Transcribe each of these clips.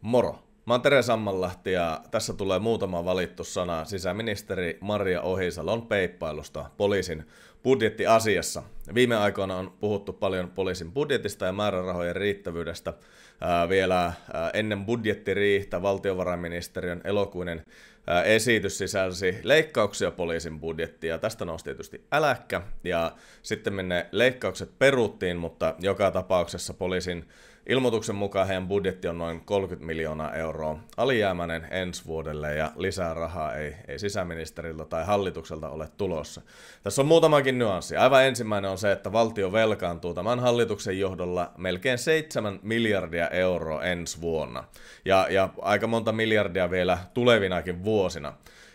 Moro! Mä oon Tere Sammanlahti ja tässä tulee muutama valittu sana sisäministeri Maria Ohisalon peippailusta poliisin budjettiasiassa. Viime aikoina on puhuttu paljon poliisin budjetista ja määrärahojen riittävyydestä. Ää, vielä ää, ennen budjettiriihtä valtiovarainministeriön elokuinen ää, esitys sisälsi leikkauksia poliisin budjettia. Tästä nousi tietysti äläkkä ja sitten ne leikkaukset peruttiin, mutta joka tapauksessa poliisin Ilmoituksen mukaan heidän budjetti on noin 30 miljoonaa euroa alijäämäinen ensi vuodelle ja lisää rahaa ei, ei sisäministeriltä tai hallitukselta ole tulossa. Tässä on muutamakin kolmekin nyanssia. Aivan ensimmäinen on se, että valtio velkaantuu tämän hallituksen johdolla melkein 7 miljardia euroa ensi vuonna. Ja, ja aika monta miljardia vielä tulevinakin vuosina.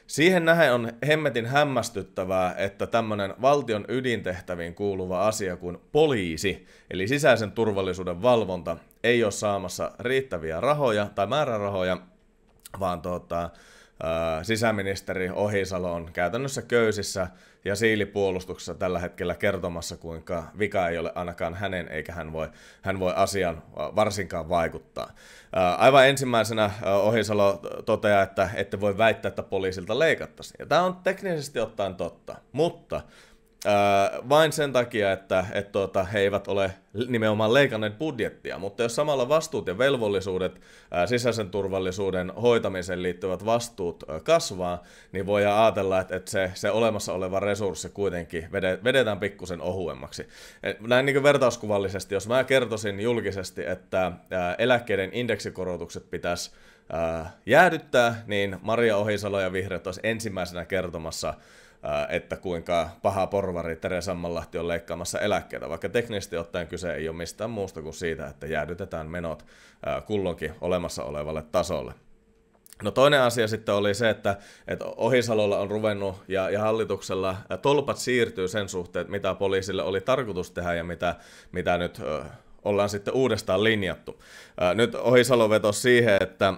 Siihen nähen on hemmetin hämmästyttävää, että tämmöinen valtion ydintehtäviin kuuluva asia kuin poliisi, eli sisäisen turvallisuuden valvonta, ei ole saamassa riittäviä rahoja tai määrärahoja, vaan tuota, sisäministeri Ohisalo on käytännössä köysissä ja siilipuolustuksessa tällä hetkellä kertomassa, kuinka vika ei ole ainakaan hänen, eikä hän voi, hän voi asian varsinkaan vaikuttaa. Aivan ensimmäisenä Ohisalo toteaa, että ette voi väittää, että poliisilta leikattaisiin. Ja tämä on teknisesti ottaen totta, mutta Äh, vain sen takia, että et tuota, he eivät ole nimenomaan leikanneet budjettia, mutta jos samalla vastuut ja velvollisuudet, äh, sisäisen turvallisuuden hoitamiseen liittyvät vastuut äh, kasvaa, niin voi ajatella, että, että se, se olemassa oleva resurssi kuitenkin vedetään pikkusen ohuemmaksi. Et näin niin vertauskuvallisesti, jos mä kertoisin julkisesti, että äh, eläkkeiden indeksikorotukset pitäisi jäädyttää, niin Maria Ohisalo ja Vihreät olisi ensimmäisenä kertomassa että kuinka paha porvari Tere Sammanlahti on leikkaamassa eläkkeitä, vaikka teknisesti ottaen kyse ei ole mistään muusta kuin siitä, että jäädytetään menot kulloinkin olemassa olevalle tasolle. No toinen asia sitten oli se, että, että Ohisalolla on ruvennut ja, ja hallituksella tolpat siirtyy sen suhteen, että mitä poliisille oli tarkoitus tehdä ja mitä, mitä nyt ö, ollaan sitten uudestaan linjattu. Ö, nyt Ohisalo vetosi siihen, että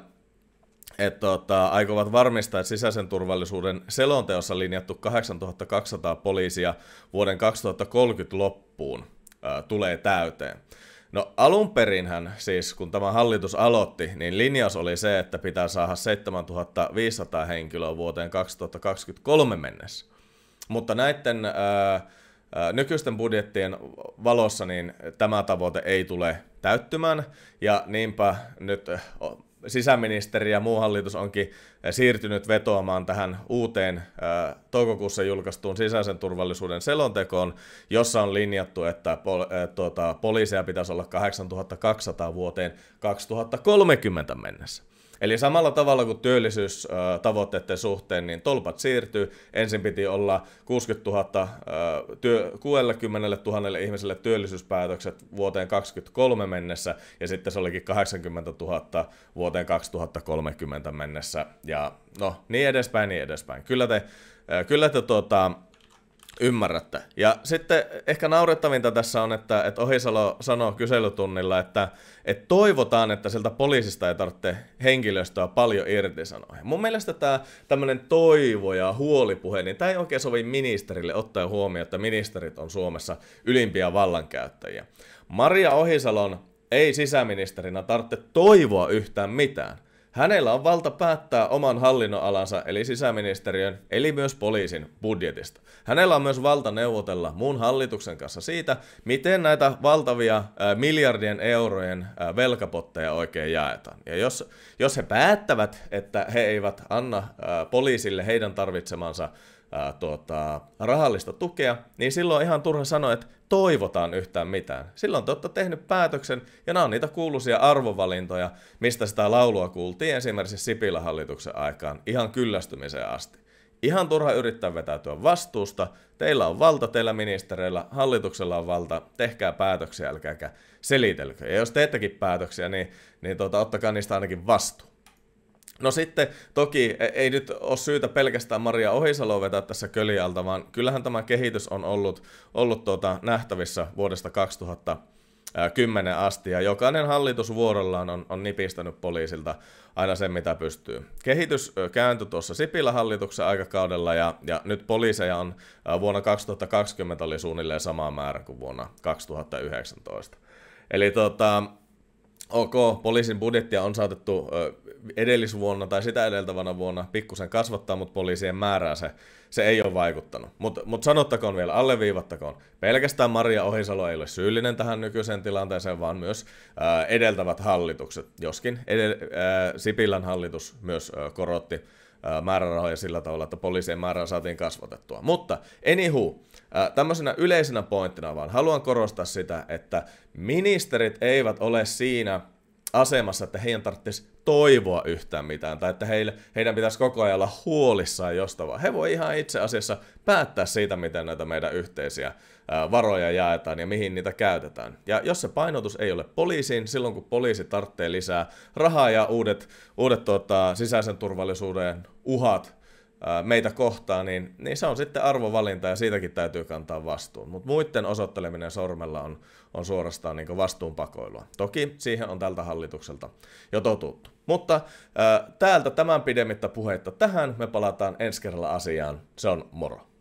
että tota, aikovat varmistaa, että sisäisen turvallisuuden selonteossa linjattu 8200 poliisia vuoden 2030 loppuun ö, tulee täyteen. No alun perinhän siis, kun tämä hallitus aloitti, niin linjaus oli se, että pitää saada 7500 henkilöä vuoteen 2023 mennessä. Mutta näiden ö, Nykyisten budjettien valossa niin tämä tavoite ei tule täyttymään, ja niinpä nyt sisäministeri ja muu hallitus onkin eh, siirtynyt vetoamaan tähän uuteen eh, toukokuussa julkaistuun sisäisen turvallisuuden selontekoon, jossa on linjattu, että poliisia eh, tuota, poliiseja pitäisi olla 8200 vuoteen 2030 mennessä. Eli samalla tavalla kuin työllisyystavoitteiden suhteen, niin tolpat siirtyy. Ensin piti olla 60 000, työ, 60 000 ihmiselle työllisyyspäätökset vuoteen 2023 mennessä, ja sitten se olikin 80 000 vuoteen 2030 mennessä, ja no niin edespäin, niin edespäin. Kyllä te, kyllä te tuota, Ymmärrätte. Ja sitten ehkä naurettavinta tässä on, että, että Ohisalo sanoo kyselytunnilla, että, että toivotaan, että sieltä poliisista ei tarvitse henkilöstöä paljon irtisanoa. Ja mun mielestä tämä tämmöinen toivo ja huolipuhe, niin tämä ei oikein sovi ministerille ottaen huomioon, että ministerit on Suomessa ylimpiä vallankäyttäjiä. Maria Ohisalon ei sisäministerinä tarvitse toivoa yhtään mitään. Hänellä on valta päättää oman hallinnoalansa eli sisäministeriön eli myös poliisin budjetista. Hänellä on myös valta neuvotella muun hallituksen kanssa siitä, miten näitä valtavia äh, miljardien eurojen äh, velkapotteja oikein jaetaan. Ja jos, jos he päättävät, että he eivät anna äh, poliisille heidän tarvitsemansa ää, tota, rahallista tukea, niin silloin on ihan turha sanoa, että toivotaan yhtään mitään. Silloin te olette tehnyt päätöksen, ja nämä on niitä kuuluisia arvovalintoja, mistä sitä laulua kuultiin esimerkiksi Sipilän hallituksen aikaan ihan kyllästymiseen asti. Ihan turha yrittää vetäytyä vastuusta. Teillä on valta, teillä ministereillä, hallituksella on valta. Tehkää päätöksiä, älkääkä selitelkö. Ja jos teettekin päätöksiä, niin, niin tuota, ottakaa niistä ainakin vastuu. No sitten toki e, ei nyt ole syytä pelkästään Maria Ohisalo vetää tässä köljältä, vaan kyllähän tämä kehitys on ollut, ollut tuota, nähtävissä vuodesta 2000 10 asti, ja jokainen hallitus vuorollaan on, on nipistänyt poliisilta aina sen, mitä pystyy. Kehitys kääntyi tuossa Sipilä hallituksen aikakaudella, ja, ja nyt poliiseja on vuonna 2020 oli suunnilleen sama määrä kuin vuonna 2019. Eli tota, ok, poliisin budjettia on saatettu edellisvuonna tai sitä edeltävänä vuonna pikkusen kasvattaa, mutta poliisien määrää se, se ei ole vaikuttanut. Mutta mut sanottakoon vielä, alleviivattakoon, pelkästään Maria Ohisalo ei ole syyllinen tähän nykyiseen tilanteeseen, vaan myös ää, äh, edeltävät hallitukset. Joskin edel, ää, äh, Sipilän hallitus myös ää, äh, korotti ää, määrärahoja sillä tavalla, että poliisien määrää saatiin kasvatettua. Mutta anywho, ää, tämmöisenä yleisenä pointtina vaan haluan korostaa sitä, että ministerit eivät ole siinä asemassa, että heidän tarvitsisi toivoa yhtään mitään, tai että heille, heidän pitäisi koko ajan olla huolissaan jostain, vaan he voi ihan itse asiassa päättää siitä, miten näitä meidän yhteisiä varoja jaetaan ja mihin niitä käytetään. Ja jos se painotus ei ole poliisiin, silloin kun poliisi tarvitsee lisää rahaa ja uudet, uudet tota, sisäisen turvallisuuden uhat meitä kohtaan, niin, niin se on sitten arvovalinta ja siitäkin täytyy kantaa vastuun. Mutta muiden osoitteleminen sormella on, on suorastaan niin vastuunpakoilua. Toki siihen on tältä hallitukselta jo totuttu. Mutta ää, täältä tämän pidemmittä puheitta tähän. Me palataan ensi kerralla asiaan. Se on moro.